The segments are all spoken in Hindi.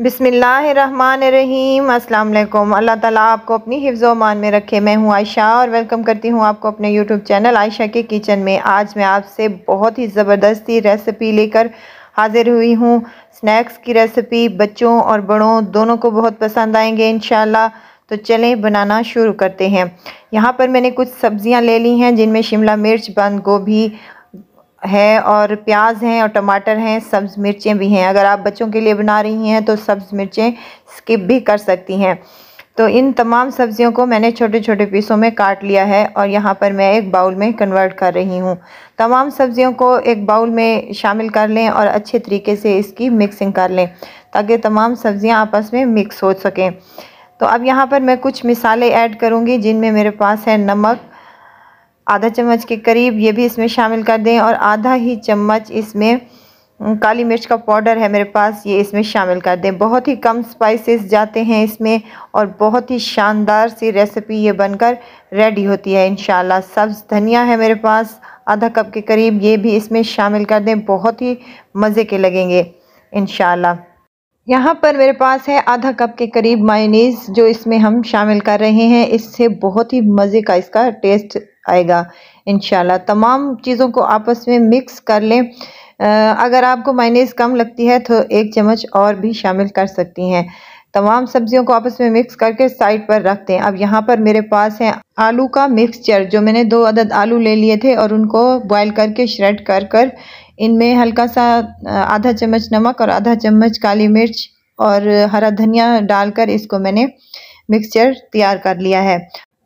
बिसमीम वालेकुम अल्लाह ताला आपको अपनी हिफ्ज़ मान में रखे मैं हूँ आयशा और वेलकम करती हूँ आपको अपने यूट्यूब चैनल आयशा के किचन में आज मैं आपसे बहुत ही ज़बरदस्ती रेसिपी लेकर हाज़िर हुई हूँ स्नैक्स की रेसिपी बच्चों और बड़ों दोनों को बहुत पसंद आएंगे इन तो चलें बनाना शुरू करते हैं यहाँ पर मैंने कुछ सब्ज़ियाँ ले ली हैं जिनमें शिमला मिर्च बंद गोभी है और प्याज हैं और टमाटर हैं सब्ज़ मिर्चें भी हैं अगर आप बच्चों के लिए बना रही हैं तो सब्ज़ मिर्चें स्किप भी कर सकती हैं तो इन तमाम सब्ज़ियों को मैंने छोटे छोटे पीसों में काट लिया है और यहाँ पर मैं एक बाउल में कन्वर्ट कर रही हूँ तमाम सब्ज़ियों को एक बाउल में शामिल कर लें और अच्छे तरीके से इसकी मिक्सिंग कर लें ताकि तमाम सब्ज़ियाँ आपस में मिक्स हो सकें तो अब यहाँ पर मैं कुछ मिसालें ऐड करूँगी जिनमें मेरे पास है नमक आधा चम्मच के करीब ये भी इसमें शामिल कर दें और आधा ही चम्मच इसमें काली मिर्च का पाउडर है मेरे पास ये इसमें शामिल कर दें बहुत ही कम स्पाइसेस जाते हैं इसमें और बहुत ही शानदार सी रेसिपी ये बनकर रेडी होती है इन सब्ज़ धनिया है मेरे पास आधा कप के करीब ये भी इसमें शामिल कर दें बहुत ही मज़े के लगेंगे इन यहाँ पर मेरे पास है आधा कप के करीब मायनीज़ जो इसमें हम शामिल कर रहे हैं इससे बहुत ही मज़े का इसका टेस्ट आएगा इन तमाम चीज़ों को आपस में मिक्स कर लें अगर आपको माइनेस कम लगती है तो एक चम्मच और भी शामिल कर सकती हैं तमाम सब्जियों को आपस में मिक्स करके साइड पर रख दें अब यहाँ पर मेरे पास है आलू का मिक्सचर जो मैंने दो अदद आलू ले लिए थे और उनको बॉयल करके श्रेड कर कर इनमें हल्का सा आधा चम्मच नमक और आधा चम्मच काली मिर्च और हरा धनिया डालकर इसको मैंने मिक्सचर तैयार कर लिया है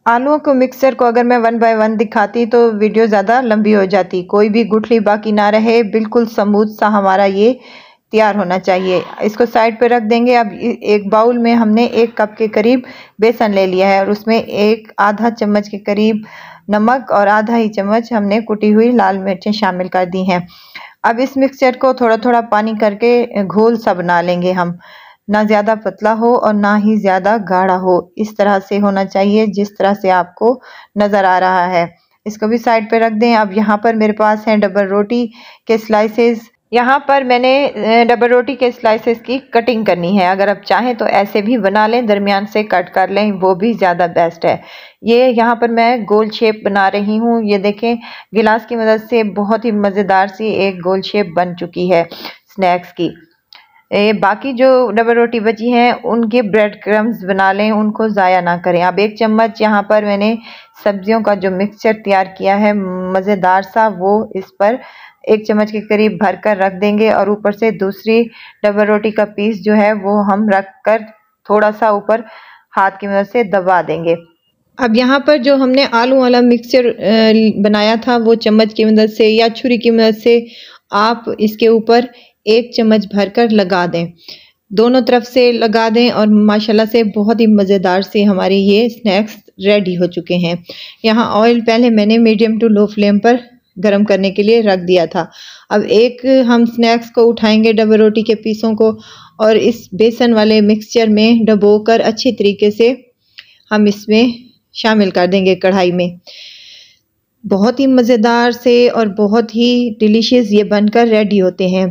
आलुओं को मिक्सर को अगर मैं वन बाय वन दिखाती तो वीडियो ज़्यादा लंबी हो जाती कोई भी गुठली बाकी ना रहे बिल्कुल समूद सा हमारा ये तैयार होना चाहिए इसको साइड पर रख देंगे अब एक बाउल में हमने एक कप के करीब बेसन ले लिया है और उसमें एक आधा चम्मच के करीब नमक और आधा ही चम्मच हमने कुटी हुई लाल मिर्चें शामिल कर दी हैं अब इस मिक्सचर को थोड़ा थोड़ा पानी करके घोल सा बना लेंगे हम ना ज़्यादा पतला हो और ना ही ज़्यादा गाढ़ा हो इस तरह से होना चाहिए जिस तरह से आपको नज़र आ रहा है इसको भी साइड पर रख दें अब यहाँ पर मेरे पास हैं डबल रोटी के स्लाइसेस यहाँ पर मैंने डबल रोटी के स्लाइसेस की कटिंग करनी है अगर आप चाहें तो ऐसे भी बना लें दरमियान से कट कर लें वो भी ज़्यादा बेस्ट है ये यहाँ पर मैं गोल शेप बना रही हूँ ये देखें गिलास की मदद से बहुत ही मज़ेदार सी एक गोल शेप बन चुकी है स्नैक्स की ए, बाकी जो डबल रोटी बची हैं उनके ब्रेड क्रम्स बना लें उनको ज़ाया ना करें अब एक चम्मच यहाँ पर मैंने सब्जियों का जो मिक्सचर तैयार किया है मज़ेदार सा वो इस पर एक चम्मच के करीब भर कर रख देंगे और ऊपर से दूसरी डबल रोटी का पीस जो है वो हम रख कर थोड़ा सा ऊपर हाथ की मदद से दबा देंगे अब यहाँ पर जो हमने आलू वाला मिक्सचर बनाया था वो चम्मच की मदद से या छुरी की मदद से आप इसके ऊपर एक चम्मच भरकर लगा दें दोनों तरफ से लगा दें और माशाल्लाह से बहुत ही मज़ेदार से हमारे ये स्नैक्स रेडी हो चुके हैं यहाँ ऑयल पहले मैंने मीडियम टू लो फ्लेम पर गर्म करने के लिए रख दिया था अब एक हम स्नैक्स को उठाएंगे डबल रोटी के पीसों को और इस बेसन वाले मिक्सचर में डबो कर अच्छे तरीके से हम इसमें शामिल कर देंगे कढ़ाई में बहुत ही मज़ेदार से और बहुत ही डिलीशियस ये बनकर रेडी होते हैं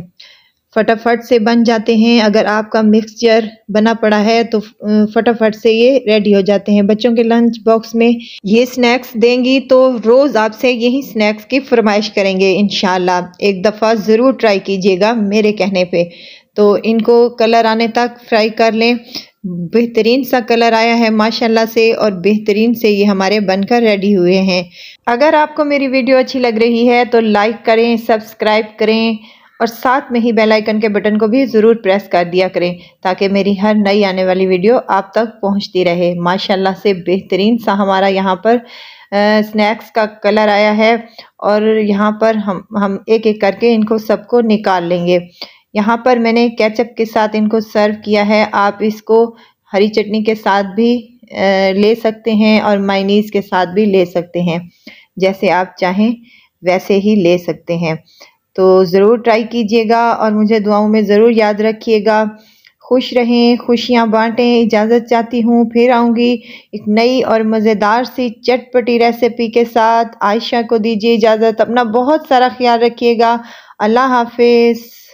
फटाफट से बन जाते हैं अगर आपका मिक्सचर बना पड़ा है तो फटाफट से ये रेडी हो जाते हैं बच्चों के लंच बॉक्स में ये स्नैक्स देंगी तो रोज़ आपसे यही स्नैक्स की फरमाइश करेंगे इन एक दफ़ा ज़रूर ट्राई कीजिएगा मेरे कहने पे तो इनको कलर आने तक फ्राई कर लें बेहतरीन सा कलर आया है माशाल्लाह से और बेहतरीन से ये हमारे बनकर रेडी हुए हैं अगर आपको मेरी वीडियो अच्छी लग रही है तो लाइक करें सब्सक्राइब करें और साथ में ही बेल आइकन के बटन को भी ज़रूर प्रेस कर दिया करें ताकि मेरी हर नई आने वाली वीडियो आप तक पहुंचती रहे माशाल्लाह से बेहतरीन सा हमारा यहाँ पर स्नैक्स का कलर आया है और यहाँ पर हम हम एक एक करके इनको सबको निकाल लेंगे यहाँ पर मैंने केचप के साथ इनको सर्व किया है आप इसको हरी चटनी के साथ भी ले सकते हैं और मायनीज़ के साथ भी ले सकते हैं जैसे आप चाहें वैसे ही ले सकते हैं तो ज़रूर ट्राई कीजिएगा और मुझे दुआओं में ज़रूर याद रखिएगा खुश रहें खुशियाँ बांटें इजाज़त चाहती हूँ फिर आऊँगी एक नई और मज़ेदार सी चटपटी रेसिपी के साथ आयशा को दीजिए इजाज़त अपना बहुत सारा ख्याल रखिएगा अल्लाह हाफिज़